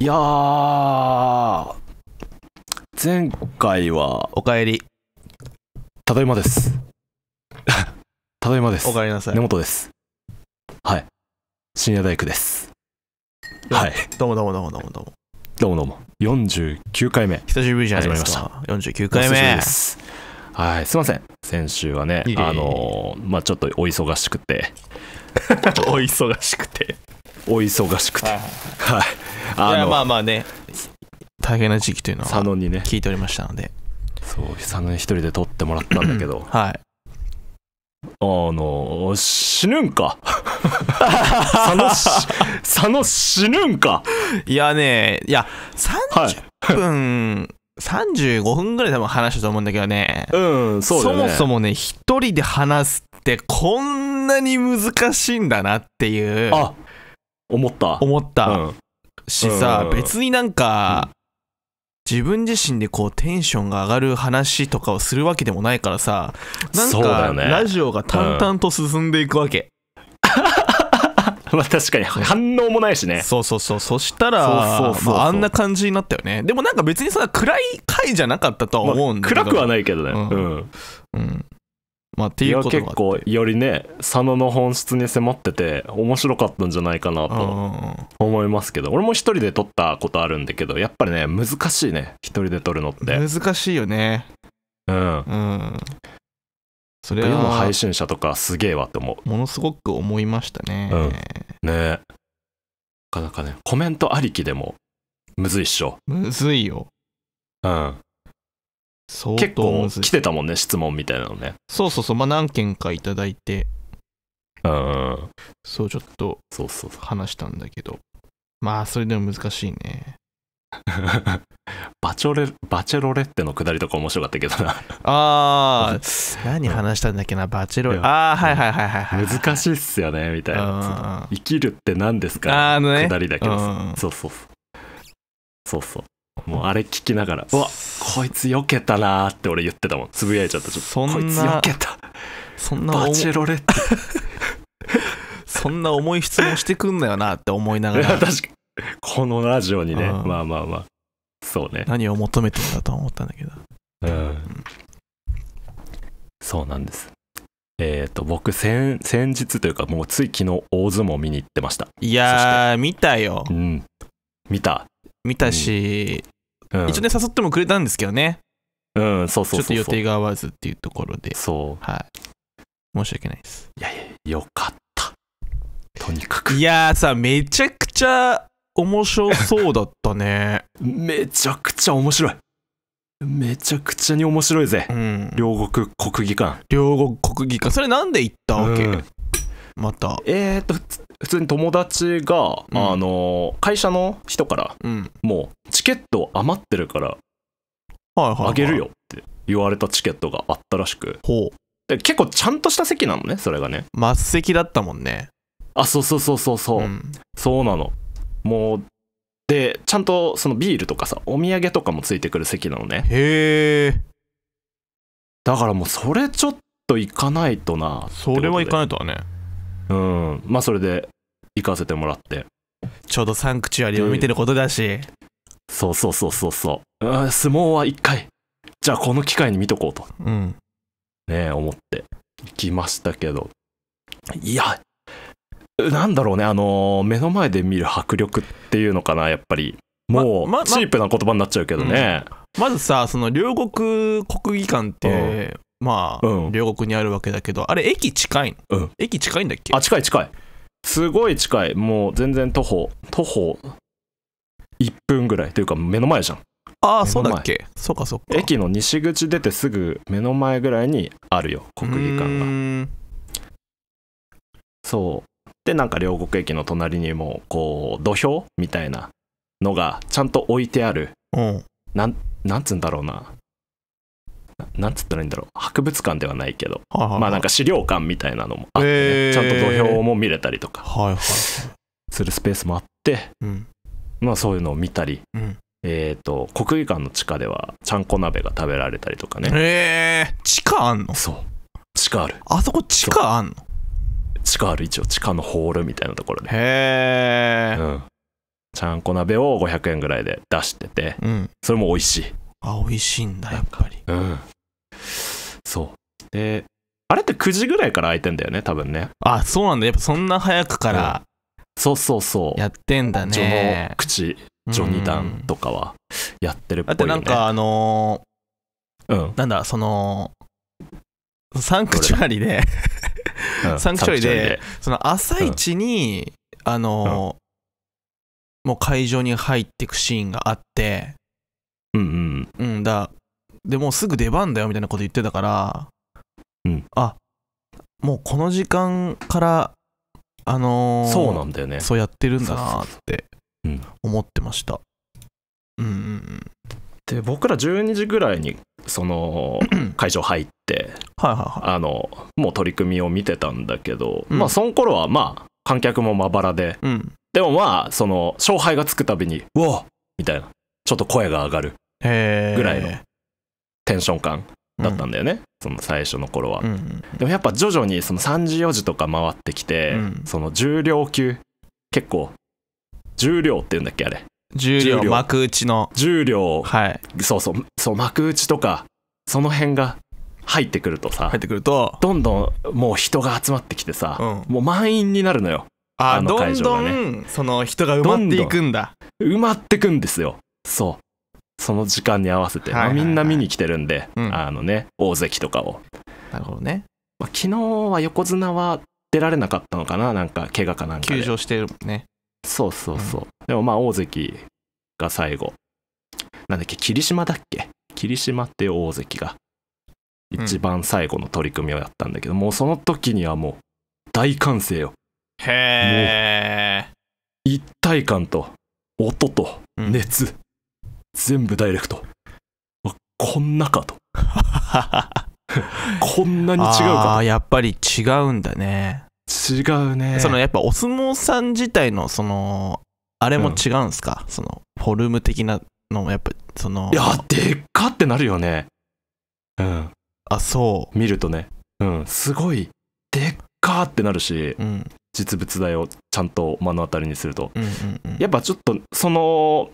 いやー、前回は、おかえり。ただいまです。ただいまです。おかえりなさい。根本です。はい。深夜大工です。はい。どうもどうもどうもどうもどうも。どうもどうも。49回目。久しぶりじゃないですか。始まりました。49回目。です。はい、すいません。先週はね、あのー、まあちょっとお忙しくて。お忙しくてお忙しくてはい、はい、あのまあまあね大変な時期というのは佐野にね聞いておりましたのでそう佐野に一人で撮ってもらったんだけどはいあの死ぬんか佐野佐野死ぬんかいやねいや30分、はい35分ぐらい多分話したと思うんだけどね。うん、そうだね。そもそもね、一人で話すってこんなに難しいんだなっていう。あ、思った思ったしさ、別になんか、自分自身でこうテンションが上がる話とかをするわけでもないからさなんか、ね、ラジオが淡々と進んでいくわけ、まあ確かに反応もないしねそうそうそうそしたらあんな感じになったよねでもなんか別にさ暗い回じゃなかったとは思うんだけど、まあ、暗くはないけどね、うん、うん、まあ、っていうこと結構よりね佐野の本質に迫ってて面白かったんじゃないかなと思いますけど俺も一人で撮ったことあるんだけどやっぱりね難しいね一人で撮るのって難しいよねうん、うん、それはも配信者とかすげえわって思うものすごく思いましたね、うん、ねなかなかねコメントありきでもむずいっしょむずいようん結構来てたもんね質問みたいなのねそうそうそうまあ何件かいただいてうんそうちょっとそうそう話したんだけどまあそれでも難しいね バチョレバチェロレッテのくだりとか面白かったけどなああ 何話したんだっけなバチェロレああはいはいはいはい、はい、難しいっすよねみたいな生きるって何ですかあのね下りだけどそうそうそうそうそうもうあれ聞きながら「うわこいつよけたな」って俺言ってたもんつぶやいちゃったちょっとこいつよけたそんなバチェロレッ そんな重い質問してくんなよなって思いながら確かこのラジオにね、うん、まあまあまあそうね何を求めてんだと思ったんだけどうん、うん、そうなんですえっ、ー、と僕先先日というかもうつい昨日大相撲見に行ってましたいやー見たようん見た見たし、うん、一応ね誘ってもくれたんですけどねうんそうそうそうちょっと予定が合わずっていうところでそうはい申し訳ないですいやいやよかったとにかくいやーさめちゃくちゃ面白そうだったね めちゃくちゃ面白いめちゃくちゃに面白いぜ、うん、両国国技館両国国技館それなんで行ったわけ、うん、またえー、っと普通に友達が、うん、あの会社の人から、うん、もうチケット余ってるからあげるよって言われたチケットがあったらしく、ほう結構ちゃんとした席なのねそれがね末席だったもんねあそうそうそうそうそう、うん、そうなのもうでちゃんとそのビールとかさお土産とかもついてくる席なのねへえだからもうそれちょっと行かないとなそれは行かないとはねうんまあそれで行かせてもらってちょうどサンクチュアリを見てることだし、そうそうそうそうそう相撲は1回じゃあこの機会に見とこうと、うん、ね思って行きましたけどいやなんだろうねあの目の前で見る迫力っていうのかなやっぱりもう、チープな言葉になっちゃうけどね、うんまずさその両国国技館ってまあ、うん両国にあるわけだけどあれ駅近いの、うん駅近いんだっけあ近い近いすごい近いもう全然徒歩徒歩1分ぐらいというか目の前じゃんああそうだっけそうかそうか駅の西口出てすぐ目の前ぐらいにあるよ国技館ががそうでなんか両国駅の隣にもこう土俵みたいなのがちゃんと置いてあるうんなんなんつうんだろうななんつったらいいんだろう博物館ではないけど、ははまあなんか資料館みたいなのもあって、ねえー、ちゃんと土俵も見れたりとかするスペースもあって、うん、まあそういうのを見たり、うん、えっ、と国技館の地下ではちゃんこ鍋が食べられたりとかねえー、地下あんのそう地下あるあそこ地下あんの地下ある一応地下のホールみたいなところでへえ、うん、ちゃんこ鍋を500円ぐらいで出してて、うん、それも美味しいあ美味しいんだやっぱりうんそうであれって9時ぐらいから開いてんだよね多分ねあそうなんだやっぱそんな早くから、そうそうそうやってんだ序ねの口ジョニダンとかはやってるっぽだってなんかあのうんなんだそのサンクチュアリで サンクチュアリでその朝一に、あのーもう会場に入ってくシーンがあってうんうんうんだでもうすぐ出番だよみたいなこと言ってたから、うんあもうこの時間からあのーそうなんだよねそうやってるんだなってうん思ってましたうんうんで僕ら12時ぐらいにその 会場入ってはいはいはいあのもう取り組みを見てたんだけど、うんまあその頃はまあ観客もまばらでうんでもまあその勝敗がつくたびに「うおみたいなちょっと声が上がるぐらいのテンション感だったんだよね、うん、その最初の頃は、うんうん、でもやっぱ徐々にその3時4時とか回ってきて、うん、その重量級結構重量っていうんだっけあれ重量幕内の重量はいそうそうそう幕内とかその辺が入ってくるとさ入ってくるとどんどんもう人が集まってきてさ、うん、もう満員になるのよあの会場がねどんどんその人が埋まっていくんだ埋まってくんですよそうその時間に合わせて、まみんな見に来てるんで、うん、あのね大関とかをなるほどね、まあ、昨日は横綱は出られなかったのかななんか怪我かなんかで休場してるもんねそうそうそう、うん、でもまあ大関が最後なんだっけ霧島だっけ霧島っていう大関が一番最後の取り組みをやったんだけど、うん、もうその時にはもう大歓声よへえ一体感と音と熱、全部ダイレクト。こんなかと。こんなに違うかあやっぱり違うんだね。違うね。そのやっぱお相撲さん自体のその、あれも違うんすか、うん、そのフォルム的なのやっぱその。いや、でっかってなるよね。うん。あ、そう。見るとね。うん、すごい、でっかってなるし、うん、実物大をちゃんと目の当たりにすると。うんうんうん、やっぱちょっとその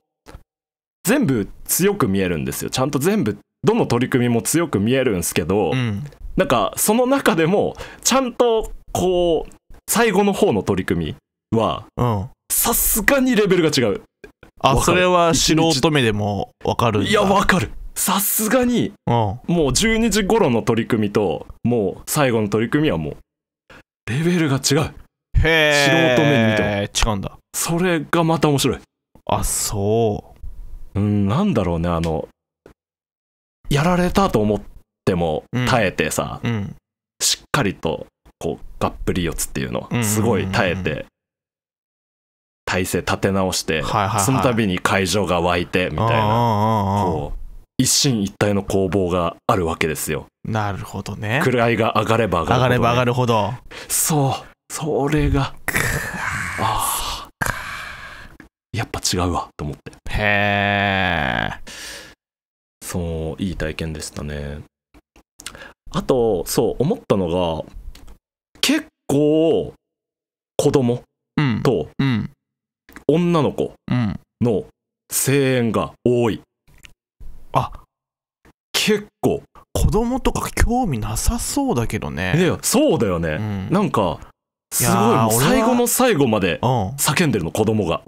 全部強く見えるんですよちゃんと全部どの取り組みも強く見えるんですけど、うん、なんかその中でもちゃんとこう最後の方の取り組みはさすがにレベルが違うあそれは素人目でも分かるいや分かるさすがにもう12時頃の取り組みともう最後の取り組みはもうレベルが違うへえ素人目に見ても違うんだそれがまた面白いあそううん、なんだろうね、あの、やられたと思っても耐えてさ、うん、しっかりと、こう、がっぷり四つっていうの、すごい耐えて、体勢立て直して、その度に会場が湧いて、みたいな、こう、一進一退の攻防があるわけですよ。なるほどね。位が上がれば上がるほど、ね、上がれば上がるほど。そう、それが。やっぱ違うわと思ってへえそういい体験でしたねあとそう思ったのが結構子供と女の子の声援が多い、うんうんあ結構子供とか興味なさそうだけどねやそうだよね、うん、なんかすごい最後の最後まで叫んでるの子供が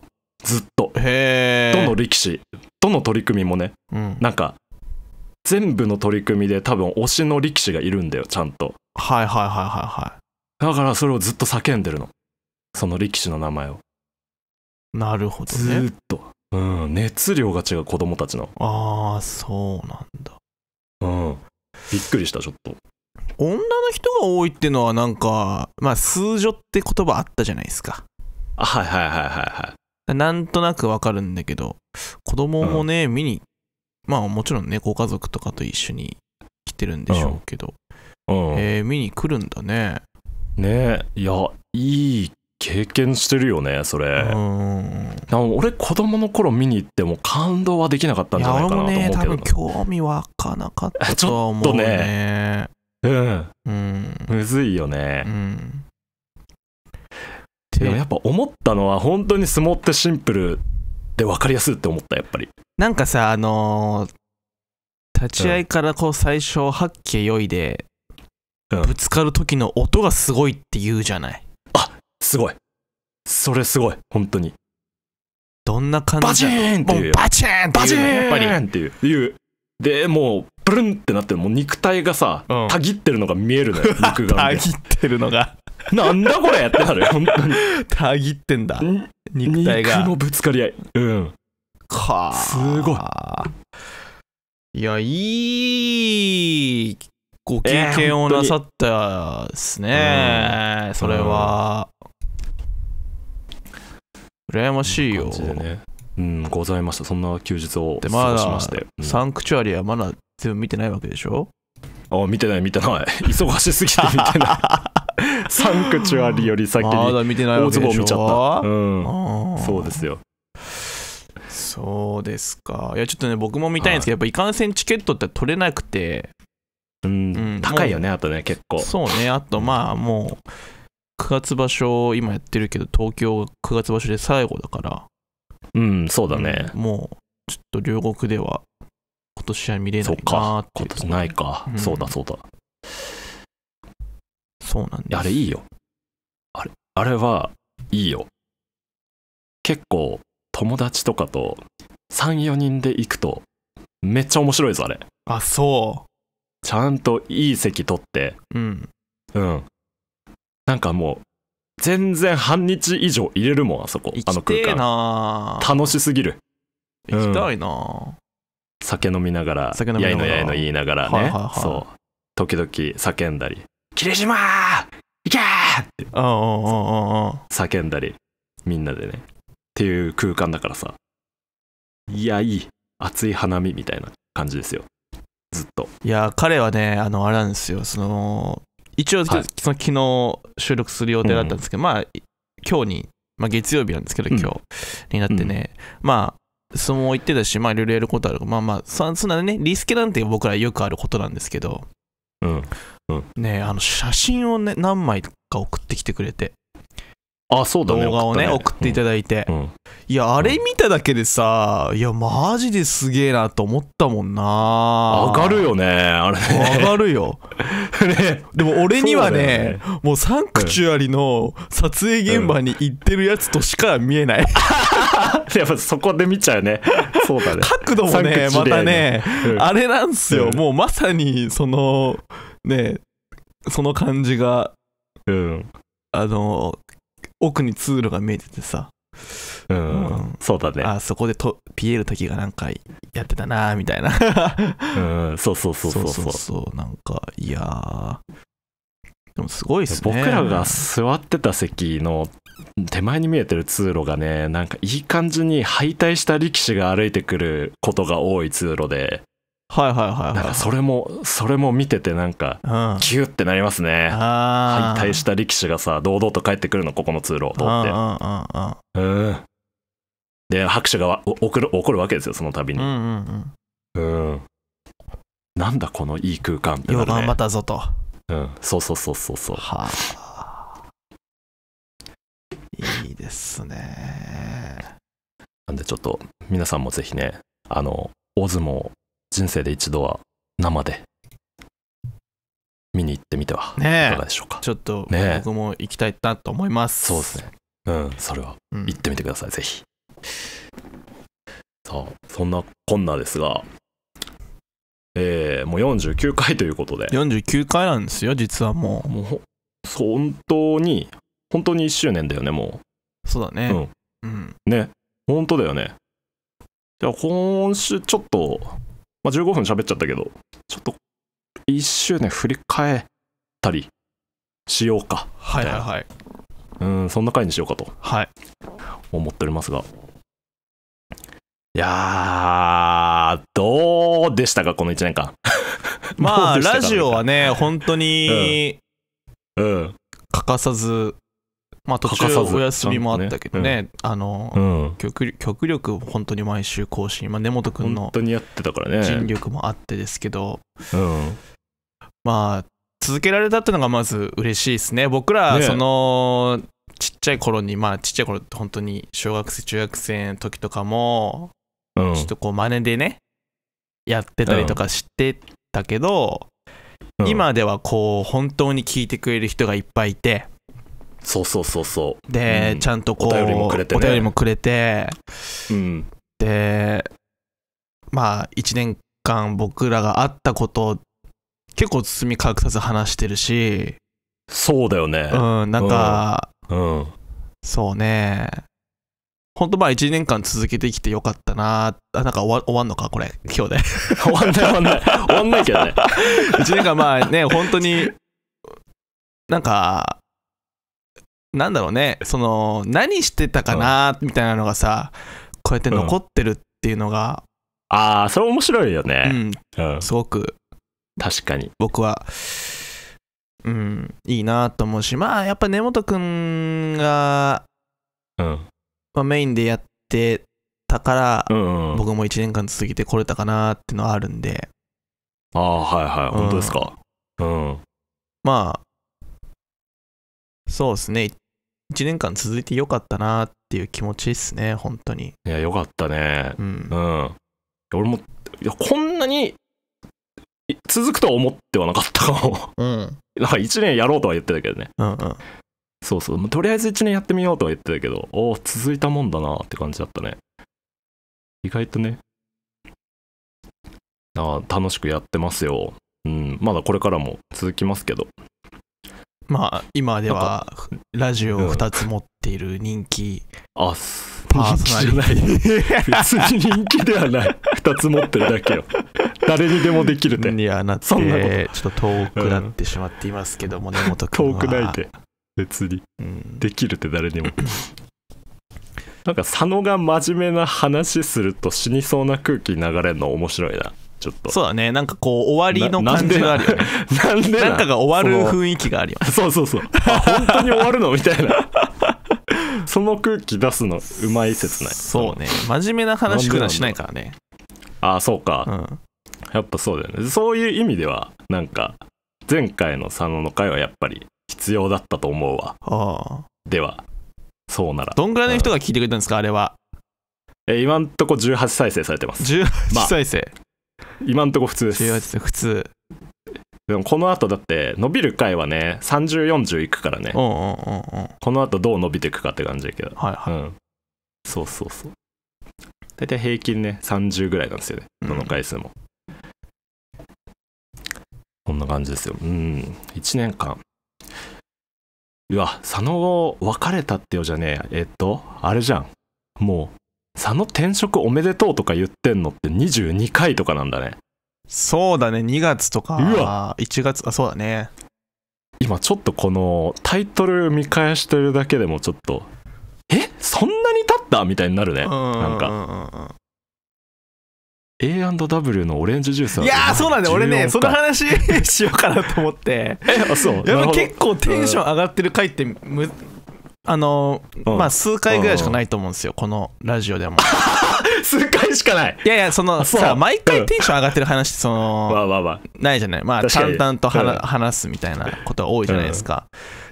ずっとへどの力士どの取り組みもね、うん、なんか全部の取り組みで多分推しの力士がいるんだよちゃんとはいはいはいはいはいだからそれをずっと叫んでるのその力士の名前をなるほど、ね、ずっとうん熱量が違う子供たちのああそうなんだうんびっくりしたちょっと女の人が多いっていうのはなんかまあ数女って言葉あったじゃないですかはいはいはいはいはいなんとなくわかるんだけど、子供もね、うん、見に、まあもちろんね、ご家族とかと一緒に来てるんでしょうけど、うん、えー、見に来るんだね。ねえ、いや、いい経験してるよねそれ俺子供の頃見に行っても感動はできなかったんじゃないかなと思うけど、ね、多分興味湧かなかったとは思うね ちょっとねうん、うん、むずいよね、うん、でもやっぱ思ったのは本当に相撲ってシンプルで分かりやすいって思ったやっぱりなんかさあのー、立ち合いからこう最初はっけよいで、うん、ぶつかる時の音がすごいって言うじゃないあすごいそれすごい本当にどんな感じバチーンっていうバチーンっていうやっぱりっていうでもうブルンってなってるもう肉体がさ、うんたぎってるのが見えるのよ 肉がたぎってるのがなんだこれってなるよ本当に たぎってんだ肉体肉がのぶつかり合いうんかあすごいいやいいご経験をなさったですね、それは、羨ましいよねうんございましたそんな休日をで過まごしだまして、サンクチュアリはまだ全部見てないわけでしょあ見てない見てない 忙しすぎて見てないサンクチュアリより先に大相撲見ちゃった、うん、そうですよそうですかいやちょっとね僕も見たいんですけど、はい、やっぱいかんせんチケットって取れなくてうん、うん、高いよねあとね結構そうねあとまあもう9月場所今やってるけど東京9月場所で最後だからうんそうだね、うん、もうちょっと両国では今年は見れないなってそうか。ないか、そうだそうだ。そうなんです。あれいいよ。あれ、あれはいいよ。結構友達とかと34人で行くとめっちゃ面白いぞあれあそうちゃんといい席取ってうんうんなんかもう全然半日以上入れるもんあそこあの空間楽しすぎる行きたいな、酒飲みながらやいのやいの言いながらね、ははそう時々叫んだり「霧島行け!」って叫んだりみんなでねっていう空間だからさいやいい熱い花見みたいな感じですよずっといや彼はねあのあれなんですよその一応、はい、その昨日収録する予定だったんですけど、うん、まあ今日に、まあ、月曜日なんですけど今日になってね、うん、まあ相撲行ってたし、まあいろいろやることある。まあまあ、そそんなね、リスケなんて僕らよくあることなんですけど、うん。うん、ねあの、写真をね、何枚か送ってきてくれて、あそうだね動画をね送っていただいて、うんうん、いやあれ見ただけでさいやマジですげえなと思ったもんな上がるよねあれね上がるよ、ね、でも俺にはね、ね、もうサンクチュアリの撮影現場に行ってるやつとしか見えない、やっぱそこで見ちゃうねそうだね角度もねまたね、うん、あれなんすよ、もうまさにそのねその感じがうんあの奥に通路が見えててさうん、うん、そうだねあそこでとピエール時がなんかやってたなみたいなうんそうそうそうそうそうそうなんかいやでもすごいっすね僕らが座ってた席の手前に見えてる通路がねなんかいい感じに敗退した力士が歩いてくることが多い通路ではいはいはい、はい、だからそれもそれも見ててなんか、キュってなりますね敗退した力士がさ堂々と帰ってくるのここの通路を通ってうんで拍手が起こる起こるわけですよその度にうんうん、うん、なんだこのいい空間ってなる、ね、頑張ったぞとうんそうそうそうそうそうはあいいですねなんでちょっと皆さんもぜひねあの大相撲人生で一度は生で見に行ってみてはいかがでしょうか、ちょっと僕も行きたいなと思いますそうですねうんそれは行ってみてください、うん、ぜひさあそんなこんなですがえー、もう49回ということで49回なんですよ実はもうもう本当に本当に1周年だよねもうそうだねうん、うん、ね本当だよねじゃあ今週ちょっとまあ、15分喋っちゃったけど、ちょっと一周年振り返ったりしようか。はいはいはい。うん、そんな回にしようかと。はい。思っておりますが。いやー、どうでしたか、この1年間。まあ、ラジオはね、本当に、うん、うん、欠かさずまあ途中お休みもあったけどね、ねうん、あの、うん、極極力本当に毎週更新、まあ、根本君の本当にやってたからね尽力もあってですけど、うん、まあ続けられたっていうのがまず嬉しいですね僕らその、ね、ちっちゃい頃にまあちっちゃい頃って本当に小学生中学生の時とかも、うん、ちょっとこう真似でねやってたりとかしてたけど、今ではこう本当に聞いてくれる人がいっぱいいて、そうそうそうそうで、うん、ちゃんとこうお便りもくれて、ね、お便りもくれて、うん、でまあ1年間僕らが会ったこと結構包み隠さず話してるしそうだよねうんなんか、うん、うん、そうね本当まあ1年間続けてきてよかったなあなんか終わ終わんのかこれ今日で 終わんない終わんない終わんないけどね1 年間まあね本当になんかなんだろうねその何してたかなみたいなのがさこうやって残ってるっていうのが、うん、ああそれ面白いよね、うん、すごく確かに僕はうんいいなと思うしまあやっぱ根本くんが、うんまあ、メインでやってたから、うんうん、僕も1年間続けてこれたかなっていうのはあるんでああはいはい、ん、本当ですかうんまあそうですね1年間続いてよかったなっていう気持ちですね、本当に。いや、よかったね。うん。うん、俺も、いや、こんなに続くとは思ってはなかったかも。うん。なんか1年やろうとは言ってたけどね。うんうん。そうそう。とりあえず1年やってみようとは言ってたけど、おお、続いたもんだなって感じだったね。意外とね、あ楽しくやってますよ。うん、まだこれからも続きますけど、まあ今ではラジオを2つ持っている人気あっパーソナリティ別に人気ではない2つ持ってるだけよ誰にでもできるて。にはなってちょっと遠くなってしまっていますけどもね、うん、君は遠くないで別に、うん、できるって誰にもなんか佐野が真面目な話すると死にそうな空気流れるの面白いなちょっとそうだねなんかこう終わりの感じがあるよね なんでなんかが終わる雰囲気がありますそうそうそう 本当に終わるのみたいなその空気出すのうまい説ないそうね真面目な話くらしないからねああそうか、うん、やっぱそうだよねそういう意味ではなんか前回の佐野の回はやっぱり必要だったと思うわあではそうならどんぐらいの人が聞いてくれたんですか、うん、あれはえ今んとこ18再生されてます18再生、まあ今んとこ普通です普通でもこの後だって伸びる回はね3040いくからね、うううこの後どう伸びていくかって感じだけどはいはい、うん、そうそうそう大体平均ね30ぐらいなんですよねどの回数も、うん、こんな感じですようん1年間うわ佐野を別れたってよじゃねええっとあれじゃんもう佐野転職おめでとうとか言ってんのって22回とかなんだねそうだね2月とか1月あそうだね今ちょっとこのタイトル見返してるだけでもちょっとえそんなに経ったみたいになるねなんか A&W のオレンジジュースいやそうなんだ俺ねその話しようかなと思って えあそう結構テンション上がってる回ってむあの、うんまあ数回ぐらいしかないと思うんですよ、このラジオでも。数回しかないいやいや、そのそさ、毎回テンション上がってる話って、その、ないじゃない。まあ、淡々と話うん話すみたいなことが多いじゃないですか。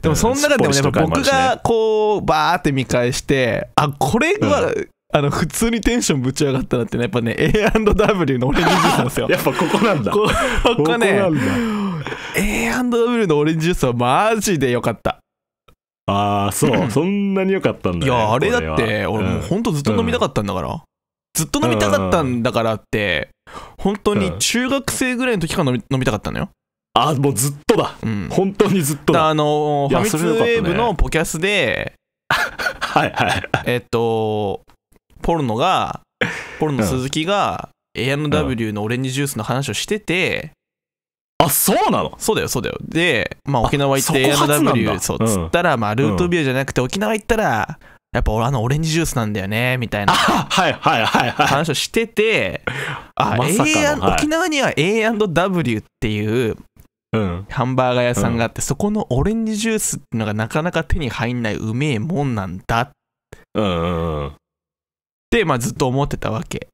でも、その中でも、ね、僕がこう、バーって見返して、あ、これは、あの、普通にテンションぶち上がったなってね、やっぱね、A&W のオレンジジュースなんですよ やっぱここなんだここここね、A&W のオレンジジュースはマジでよかった。ああそうそんなに良かったんだ、ね、いやあれだって俺もうほんとずっと飲みたかったんだから、うん、ずっと飲みたかったんだからって、うん、本当に中学生ぐらいの時から飲み飲みたかったのよあもうずっとだ、うん、本当にずっとだあのファミツウェーブのポキャスで、はいはいえっとポルノがポルノ鈴木が、うん、W のオレンジジュースの話をしてて、あそうなのそうだよそうだよで、まあ、沖縄行って A&W そうつったら、まあ、ルートビューじゃなくて沖縄行ったらやっぱ俺あのオレンジジュースなんだよねみたいなはいはいはいはい話をしてて、あまさかの、はい、沖縄には A&W っていううん、ハンバーガー屋さんがあって、うん、そこのオレンジジュースってのがなかなか手に入んないうめえもんなんだうんうんうんでまあずっと思ってたわけ、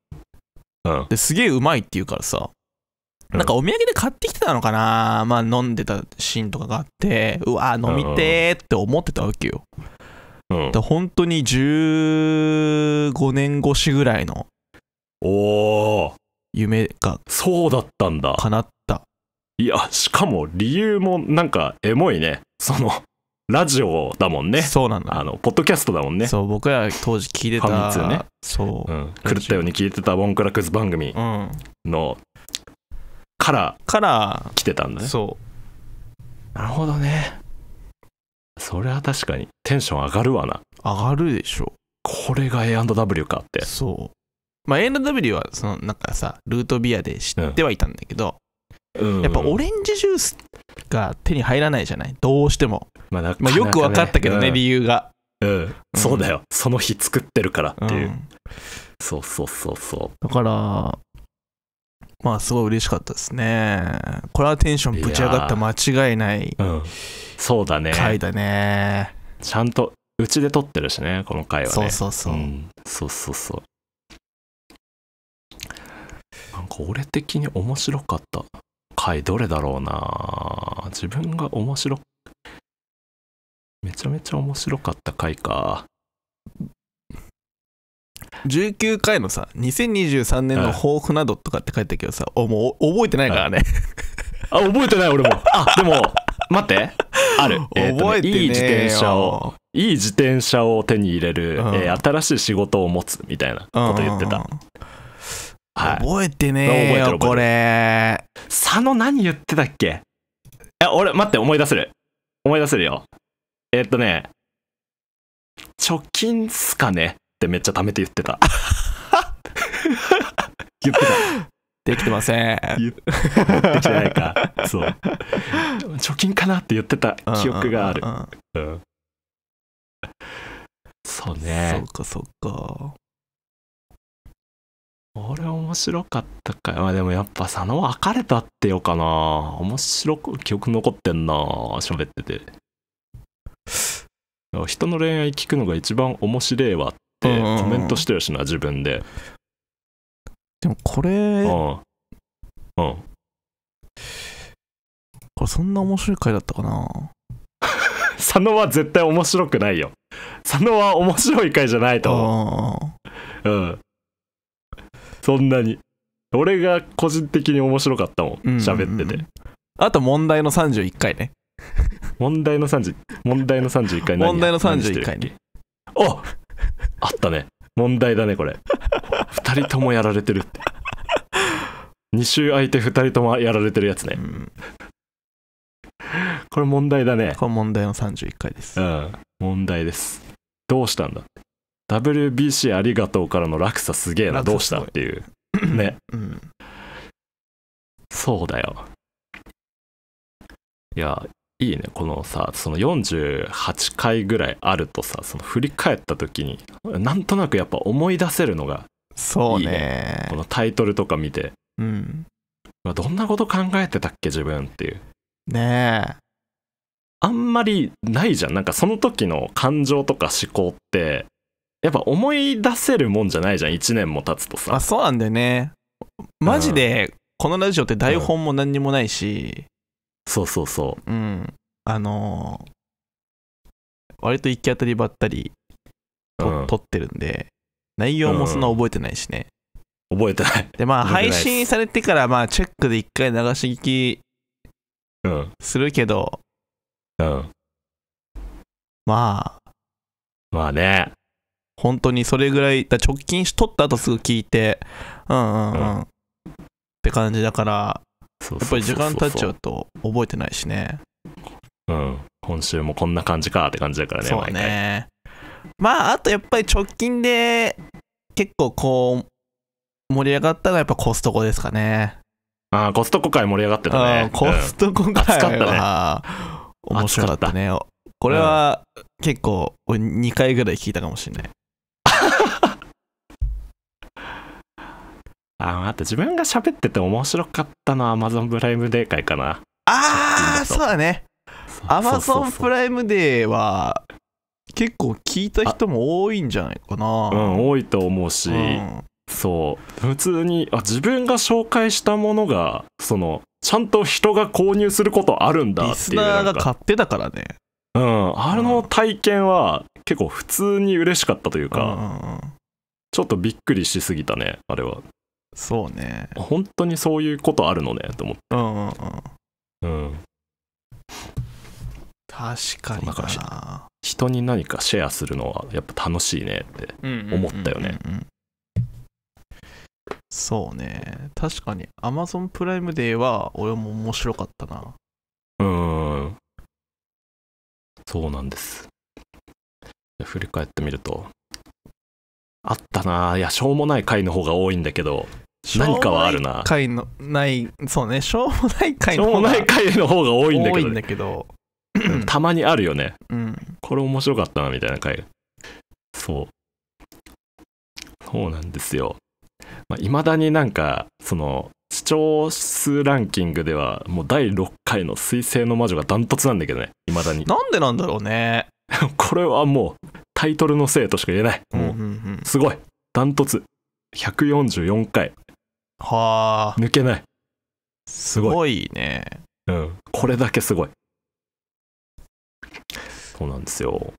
うん、ですげえうまいって言うからさなんかお土産で買ってきてたのかなまあ飲んでたシーンとかがあって、うわ、飲みてーって思ってたわけよ。うん、で本当に15年越しぐらいのお夢がそうだったんだ叶ったいやしかも理由もなんかエモいねそのラジオだもんねそうなんだあのポッドキャストだもんねそう僕ら当時聞いてたファミよねそう、うん、狂ったように聞いてたボンクラクズ番組のーカラー来てたんだねそうなるほどねそれは確かにテンション上がるわな上がるでしょこれが A&W かってそうまあ A&W はそのなんかさルートビアで知ってはいたんだけど、うんやっぱオレンジジュースが手に入らないじゃないどうしても、まあね、まあ、よく分かったけどね、うん、理由が、うん、うん、そうだよその日作ってるからっていう、そうそうそうそうだからまあすごい嬉しかったですねこれはテンションぶち上がった間違いないい、うん、そうだね回だねちゃんとうちで撮ってるしねこの回はねそうそうそう、うん、そうそうそうなんか俺的に面白かった回どれだろうな自分が面白めちゃめちゃ面白かった回か19回のさ2023年の抱負などとかって書いてたけどさ、おもう覚えてないからね、あ覚えてない俺もあでも待ってある、えー、覚えてねいい自転車をいい自転車を手に入れる、うん、えー、新しい仕事を持つみたいなこと言ってた、うんはい、覚えてねえよこれ佐野何言ってたっけえ俺待って思い出せる思い出せるよえー、っとね貯金っすかねってめっちゃためて言ってた 言ってたできてませんできてないかそう貯金かなって言ってた記憶があるそうねそうかそうか俺面白かったかまあでもやっぱ佐野別れたってよかな面白く記憶残ってんな喋ってて人の恋愛聞くのが一番面白えわってコメントしてるしな、自分で。でもこれ、うん。うん。これそんな面白い回だったかな 佐野は絶対面白くないよ。佐野は面白い回じゃないと思う。うん。そんなに。俺が個人的に面白かったもん、喋ってて、うんあと問題の31回ね。問題の30、問題の31回何問題の31回ね。おあったね。問題だね、これ。2人ともやられてるって。2週空いて2人ともやられてるやつね。うん、これ問題だね。これ問題の31回です。うん。問題です。どうしたんだ WBC ありがとうからの落差すげえなどうしたっていうね、うん、そうだよいやいいねこのさその48回ぐらいあるとさその振り返った時になんとなくやっぱ思い出せるのがいいね、ね、このタイトルとか見て、うん、どんなこと考えてたっけ自分っていうねえあんまりないじゃんなんかその時の感情とか思考ってやっぱ思い出せるもんじゃないじゃん1年も経つとさあそうなんだよねマジで、このラジオって台本も何にもないし、そうそうそう。うん。あのー、割と行き当たりばったりうん、撮ってるんで、内容もそんな覚えてないしね。うん、覚えてない。で、まあ、配信されてから、まあ、チェックで一回流し聞きするけど、うん。まあ、まあね。本当にそれぐらい、だ直近し撮った後すぐ聞いて、うんうんうん。って感じだから、そうやっぱり時間経っちゃうと覚えてないしねうん今週もこんな感じかって感じだからねそうねまああとやっぱり直近で結構こう盛り上がったのはやっぱコストコですかねああコストコ界盛り上がってたね、コストコ界は、うんね、面白かったねこれは結構2回ぐらい聞いたかもしれないあ、待って、自分が喋ってて面白かったのは Amazon プライムデー会かな。ああ、そうだね。Amazon プライムデーは結構聞いた人も多いんじゃないかな。うん、多いと思うし、うん、そう、普通にあ、自分が紹介したものが、その、ちゃんと人が購入することあるんだっていう。リスナーが買ってたからね。うん、あの体験は結構普通に嬉しかったというか、うん、ちょっとびっくりしすぎたねあれはそうね本当にそういうことあるのねと思ってうんうんうん確かにか人に何かシェアするのはやっぱ楽しいねって思ったよねそうね確かに Amazon プライムデーは俺も面白かったなうんそうなんです振り返ってみるとあったないやしょうもない回の方が多いんだけど何かはあるな回のないそうねしょうもない回しのょうもがない回の方が多いんだ多けいどんだけど、たまにあるよねうん、これ面白かったなみたいな回そうそうなんですよまあ、未だになんかその視聴数ランキングではもう第6回の「彗星の魔女」がダントツなんだけどねいまだになんでなんだろうね これはもうタイトルのせいとしか言えないもうすごいダントツ144回はあ抜けないすごいすごいねうんこれだけすごいそうなんですよ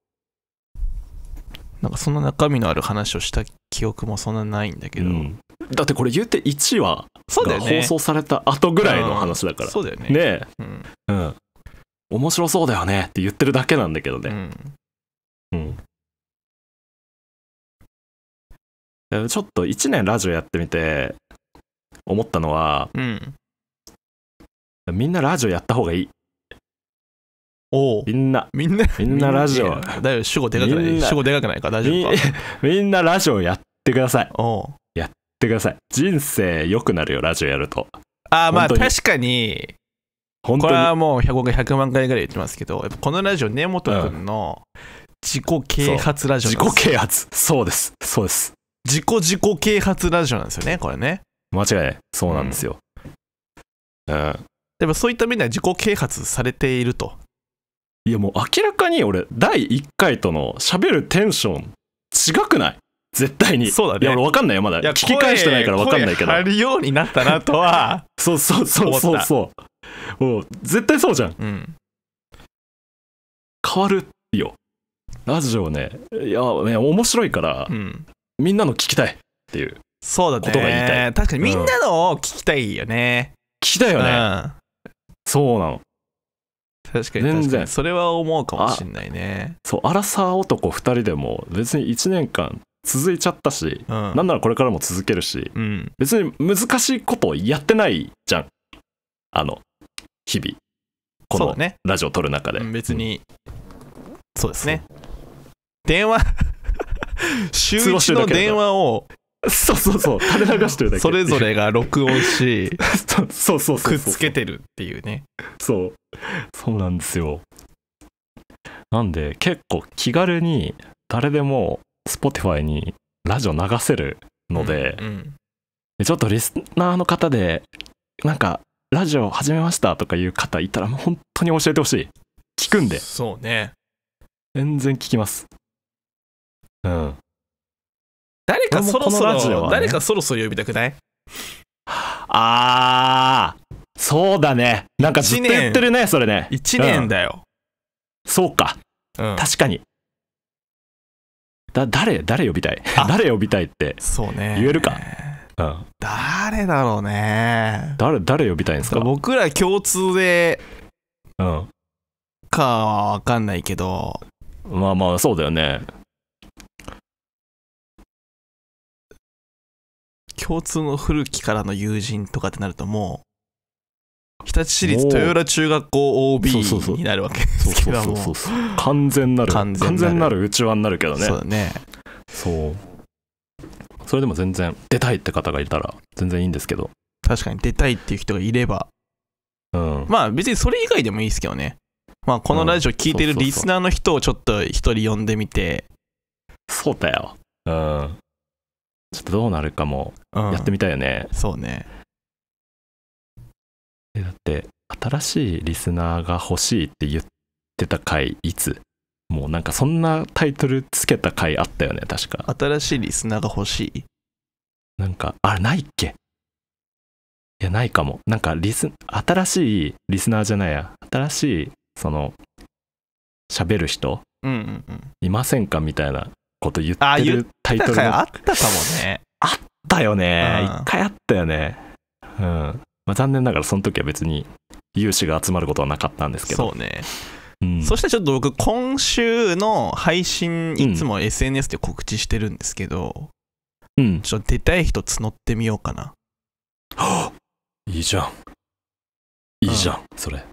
なんかその中身のある話をした記憶もそんなないんだけど、うん、だってこれ言って1話が放送された後ぐらいの話だからそうだよね、ねうん、うん、面白そうだよねって言ってるだけなんだけどねうん、うん、ちょっと1年ラジオやってみて思ったのは、うん、みんなラジオやった方がいい。おみんな。みんな。みんなラジオ。だよ、主語でかくない主語でかくないか大丈夫かみんなラジオやってください。おやってください。人生良くなるよ、ラジオやると。ああ、まあ確かに。これはもう100億100万回ぐらい言ってますけど、やっぱこのラジオ、根本くんの自己啓発ラジオ、うん、自己啓発。そうです。そうです。自己自己啓発ラジオなんですよね、これね。間違いない。そうなんですよ。うん。うん、でもそういった面では自己啓発されていると。いやもう明らかに俺、第1回との喋るテンション違くない絶対に。そうだね。いや俺分かんないよ、まだ。聞き返してないから分かんないけど。あるようになったなとは。そうそうそうそうそう。もう絶対そうじゃん。うん。変わるよ。ラジオね、いや、ね、面白いから、うん、みんなの聞きたいっていう。そうだね確かにみんなのを聞きたいよね、聞きたいよね、そうなの確かに全然それは思うかもしんないねそうアラサー男2人でも別に1年間続いちゃったし、うん、なんならこれからも続けるし、うん、別に難しいことをやってないじゃんあの日々このラジオ撮る中で、ね、別に、そうですね電話週1の電話をそうそうそう垂れ流してるだけそれぞれが録音しそうそうそうくっつけてるっていうねそうそうなんですよなんで結構気軽に誰でも Spotify にラジオ流せるので、うん、うん、ちょっとリスナーの方でなんかラジオ始めましたとかいう方いたらもう本当に教えてほしい聞くんでそうね全然聞きますうん誰かそろそろ、ね、誰かそろそろ呼びたくないあー、そうだね。なんかずっと言ってるね、それね。1年だよ。うん、そうか、うん、確かに。だ、誰、誰呼びたい 誰呼びたいって。そうね。言えるか。うん、誰だろうね誰誰呼びたいんですか僕ら共通でうんかは分かんないけどまあまあそうだよね共通の古きからの友人とかってなるともう日立市立豊浦中学校 OB になるわけですけども完全なる完全なるうちわになるけどねそうだねそうそれでも全然出たいって方がいたら全然いいんですけど確かに出たいっていう人がいれば、うん、まあ別にそれ以外でもいいですけどねまあこのラジオ聴いてるリスナーの人をちょっと一人呼んでみて、そうだようんちょっとどうなるかもやってみたいよね、うん、そうねえだって新しいリスナーが欲しいって言ってた回いつもうなんかそんなタイトルつけた回あったよね確か新しいリスナーが欲しいなんかあれないっけいやないかもなんかリス新しいリスナーじゃないや新しいその喋る人、うんうんうん、いませんかみたいなこと言ってるタイトルあったかもねあったよね一、回あったよねうん、まあ、残念ながらその時は別に有志が集まることはなかったんですけどそうねうん、そしてちょっと僕今週の配信いつも SNS で告知してるんですけど、うん、ちょっと出たい人募ってみようかな、はあ、いいじゃんいいじゃん、うん、それ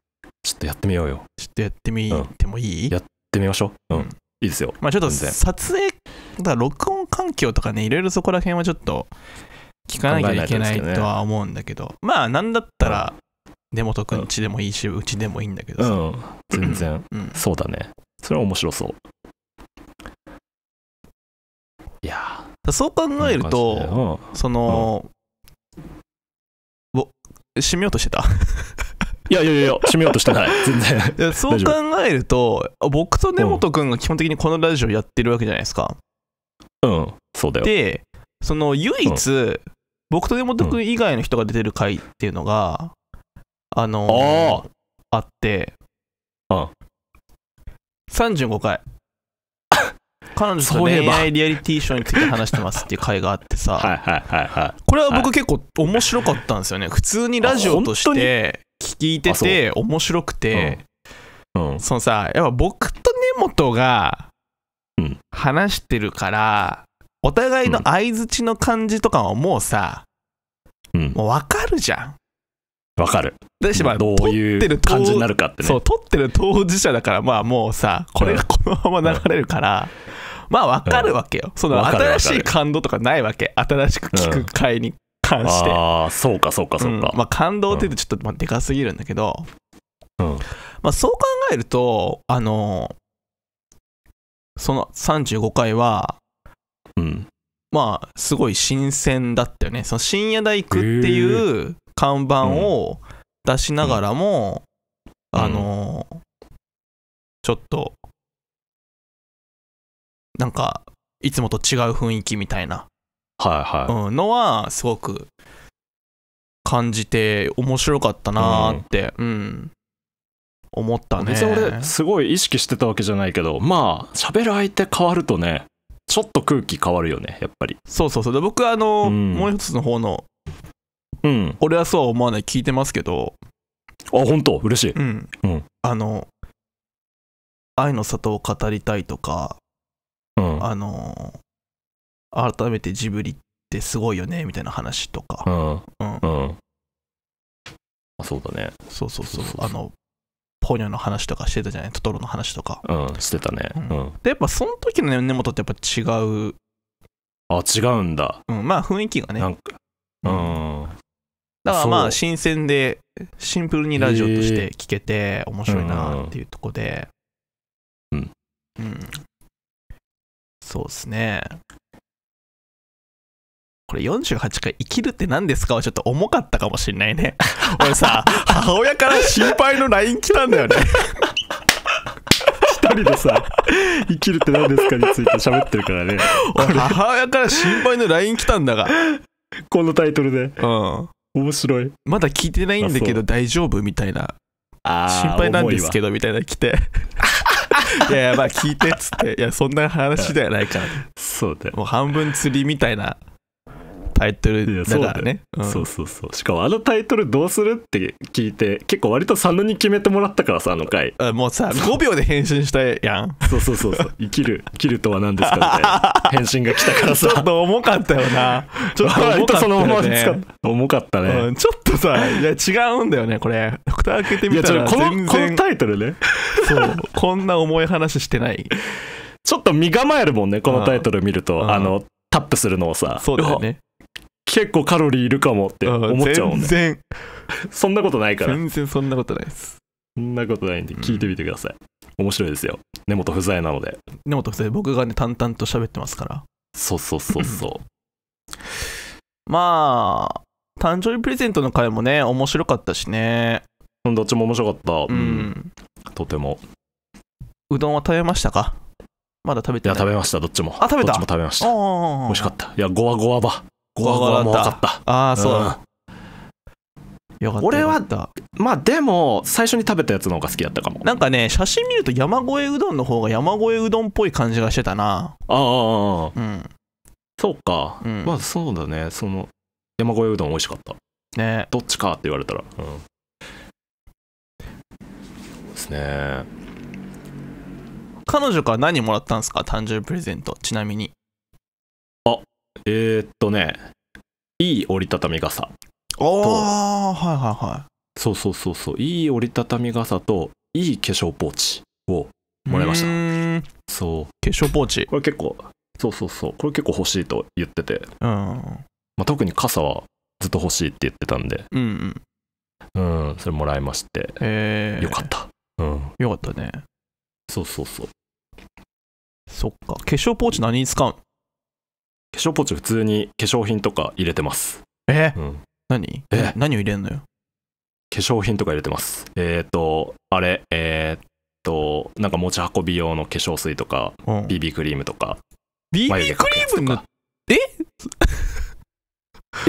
ちょっとやってみようよちょっとやってみてもいい、うん、やってみましょううん、いいですよ。まあちょっと撮影、だ録音環境とかね、いろいろそこら辺はちょっと聞かなきゃいけないとは思うんだけど、まあなんだったら、根本くんちでもいいし、うちでもいいんだけどうん、全然、うん、そうだね。それは面白そう。いやそう考えると、その、お、閉めようとしてたいやいやいや、締めようとしてない。全然。そう考えると、僕と根本君が基本的にこのラジオやってるわけじゃないですか。うん、そうだよ。で、その唯一、うん、僕と根本君以外の人が出てる回っていうのが、あのー、あって、うん。35回。彼女と恋愛リアリティショーについて話してますっていう回があってさ はいはいはい、これは僕結構面白かったんですよね、普通にラジオとして聞いてて面白くて、うんうん、そのさやっぱ僕と根本が話してるから、お互いの相づちの感じとかはもうさ、もう分かるじゃん。分かる。だし、まあ、どういう感じになるかってね。そう、撮ってる当事者だから、まあもうさ、これがこのまま流れるから、まあ分かるわけよ。その新しい感動とかないわけ。新しく聞く回に関してああそうかそうかそうか、うん、まあ感動って言うとちょっとまあでかすぎるんだけど、うんまあ、そう考えるとあのその35回は、うん、まあすごい新鮮だったよねその深夜大工っていう看板を出しながらも、うん、あの、ちょっとなんかいつもと違う雰囲気みたいなはいはいうん、のはすごく感じて面白かったなーって、うん、うん、思ったね別に俺すごい意識してたわけじゃないけどまあ喋る相手変わるとねちょっと空気変わるよねやっぱりそうそうそうで僕あの、うん、もう一つの方の、うん、俺はそうは思わない聞いてますけどあ本当嬉しい、うん、うん、あの「愛の里を語りたい」とか、うん、あの改めてジブリってすごいよねみたいな話とか、うんうん、あそうだねそうそうそうあのポニョの話とかしてたじゃないトトロの話とかうんしてたね、うんでやっぱその時の根本ってやっぱ違うあ違うんだ、うん、まあ雰囲気がねなんかうんだからまあ新鮮でシンプルにラジオとして聴けて面白いなっていうとこで、うん、うん、そうですねこれ48回生きるって何ですかはちょっと重かったかもしんないね。俺さ、母親から心配の LINE 来たんだよね。一人でさ、生きるって何ですかについて喋ってるからね。俺、母親から心配の LINE 来たんだが。このタイトルで。うん。面白い。まだ聞いてないんだけど大丈夫みたいな。心配なんですけどみたいな来て。いやいやまあ聞いてっつっていやそんな話ではないからそうだよもう半分釣りみたいなタイトルだからねそうそうそうそうしかもあのタイトルどうするって聞いて結構割と佐野に決めてもらったからさあの回もうさ5秒で返信したやんそうそうそうそう生きる生きるとは何ですかって 返信が来たからさちょっと重かったよな ちょっとそのまま使った重かったね、ちょっとさいや違うんだよねこれ蓋開けてみたらこのこのタイトルねそうこんな重い話してないちょっと身構えるもんねこのタイトル見ると、あのタップするのをさそうだよね結構カロリーいるかもって思っちゃうもんね全然そんなことないから全然そんなことないですそんなことないんで聞いてみてください、うん、面白いですよ根本不在なので根本不在僕がね淡々と喋ってますからそうそうそうそうまあ誕生日プレゼントの回もね面白かったしねどっちも面白かったうん、とてもうどんは食べましたかまだ食べてないいや食べましたどっちもあ食べたどっちも食べました美味しかったいやごわごわばゴアゴも分かった。ああ、そうよかった俺はまあでも最初に食べたやつの方が好きだったかもなんかね写真見ると山越えうどんの方が山越えうどんっぽい感じがしてたなああうんそうか、うん、まあそうだねその山越えうどん美味しかったねどっちかって言われたらうんですね彼女から何もらったんですか誕生日プレゼントちなみにえー、っとね、いい折りたたみ傘。ああ、はいはいはい。そうそうそうそう、いい折りたたみ傘と、いい化粧ポーチをもらいました。そう。化粧ポーチこれ結構、そうそうそう、これ結構欲しいと言ってて、うんまあ、特に傘はずっと欲しいって言ってたんで、うん、うん、うん、それもらいまして、えー、よかった。うん、よかったね。そうそうそう。そっか、化粧ポーチ何に使う化粧ポーチ普通に化粧品とか入れてます。えうん、何え何を入れんのよ化粧品とか入れてます。えっ、ー、と、あれ、えっ、ー、と、なんか持ち運び用の化粧水とか、うん BB クリームとか。BB クリームの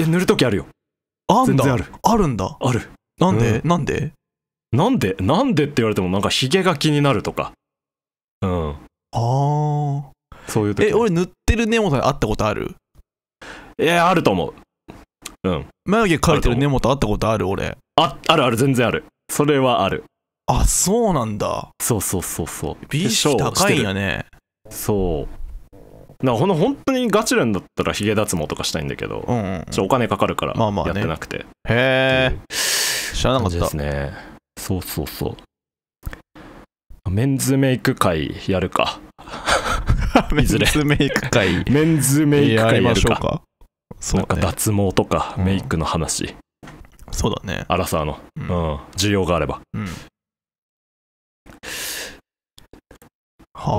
え、塗るときあるよ。あんだある。あるんだある。なんで、なんでなんで、なんでって言われても、なんかヒゲが気になるとか。うん。ああそういう時え俺塗ってる根本に会ったことあるえー、あると思ううん眉毛描いてる根本会ったことある俺ああるある全然あるそれはあるあそうなんだそうそうそうそう美意識高いんやねそうなほん本当にガチなんだったらヒゲ脱毛とかしたいんだけど、うんうんうん、ちょお金かかるからやってなくて、まあまあね、へえ、うん、知らなかったですねそうそうそうメンズメイク会やるか メンズメイク会メンズメイク会やりましょうかそう、か脱毛とかメイクの話、そうだねアラサーの、うん、需要があれば、うん、ど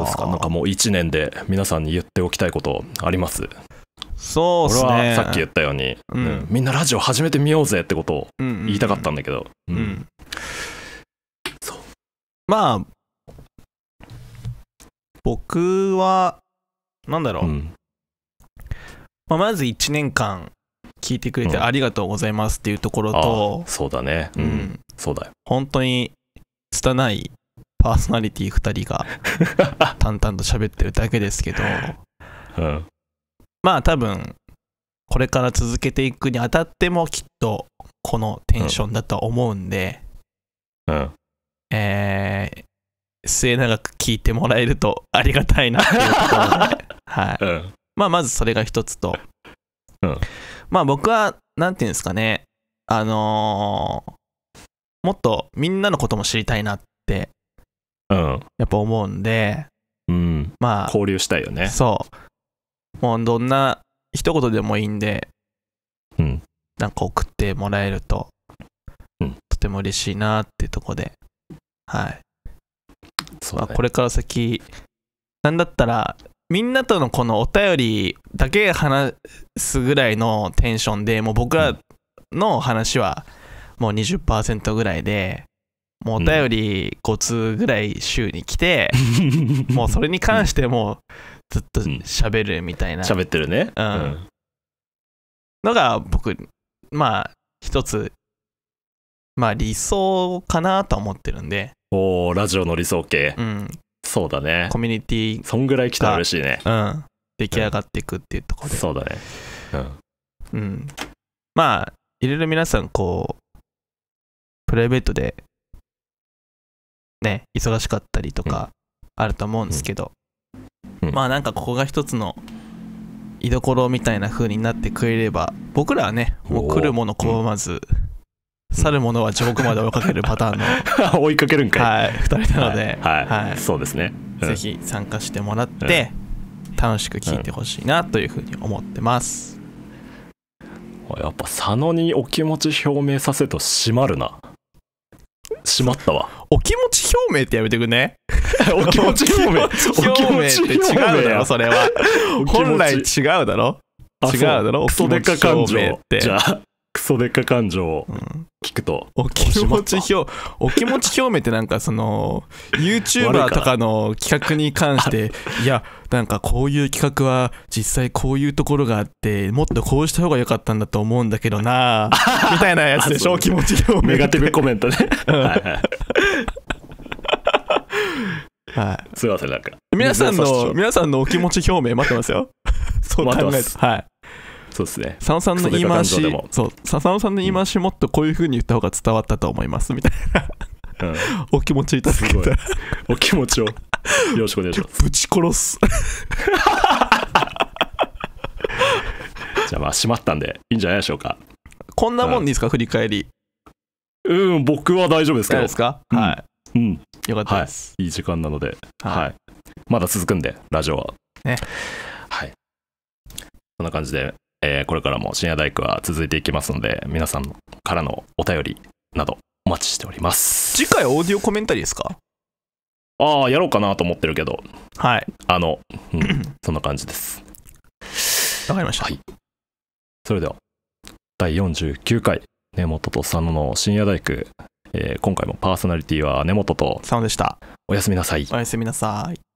うですかなんかもう1年で皆さんに言っておきたいことありますそうですね俺はさっき言ったように、うん、うみんなラジオ始めてみようぜってことを言いたかったんだけど、ううん、そうまあ僕は、なんだろう。うん、まあ、まず1年間、聞いてくれてありがとうございますっていうところと、うん、そうだね。うん。そうだよ。本当に、拙いパーソナリティ2人が、淡々と喋ってるだけですけど、うん。まあ、多分、これから続けていくにあたってもきっとこのテンションだと思うんで、うん、えー、末永く聞いてもらえるとありがたいなっていうところで、はい、うん、まあまずそれが一つと、うん、まあ僕は何て言うんですかねあのー、もっとみんなのことも知りたいなって、うん、やっぱ思うんで、うん、まあ交流したいよねそうもうどんな一言でもいいんで、うん、なんか送ってもらえると、うん、とても嬉しいなっていうとこではいまあ、これから先、なんだったら、みんなとのこのお便りだけ話すぐらいのテンションでもう僕らの話はもう20%ぐらいで、もうお便り5通ぐらい週に来て、もうそれに関してもうずっと喋るみたいな。喋ってるね。ううんのが僕、まあ一つ、まあ理想かなとは思ってるんで、おおラジオの理想形、うん、そうだねコミュニティそんぐらい来たら嬉しいねうん出来上がっていくっていうところで、うん、そうだねうん、うん、まあいろいろ皆さんこうプライベートでね忙しかったりとかあると思うんですけど、うん、まあなんかここが一つの居所みたいな風になってくれれば僕らはねもう来るもの拒まず、うん去る者は地獄まで追いかけるパターンの 追いかけるんかい、はい、2人なので、はいはい、はい、そうですね、うん、ぜひ参加してもらって、うん、楽しく聴いてほしいなというふうに思ってます、うん、やっぱ佐野にお気持ち表明させと閉まるな閉まったわお気持ち表明ってやめてくね お気持ち表明お気持ち表明って違うだろそれは本来違うだろ違うだろクソデカ感情ってじゃあクソデカ感情を聞くと、うん、お気持ち表お気持ち表明ってなんかその YouTuber とかの企画に関していやなんかこういう企画は実際こういうところがあってもっとこうした方が良かったんだと思うんだけどな みたいなやつでしょ気持ち表明ネガティブコメントね はい、すいませんなんか皆さんの皆さんのお気持ち表明待ってますよ そう考えてます、はいそうですね佐野さんの言い回しそう佐野さんの言い回しもっとこういうふうに言った方が伝わったと思います、みたいな、うん、お気持ちいただけたお気持ちをよろしくお願いしますぶち殺す じゃあまあ閉まったんでいいんじゃないでしょうかこんなもんでですか、はい、振り返りうん僕は大丈夫ですけどですか、うん、はい、うん、よかったです、はい、いい時間なので、はい、はい、まだ続くんでラジオはねはいこんな感じでえー、これからも深夜大工は続いていきますので、皆さんからのお便りなどお待ちしております。次回オーディオコメンタリーですかああ、やろうかなと思ってるけど。はい。あの、うん、そんな感じです。わかりました。はい。それでは、第49回、根本と佐野の深夜大工。えー、今回もパーソナリティは根本と佐野でした。おやすみなさい。おやすみなさい。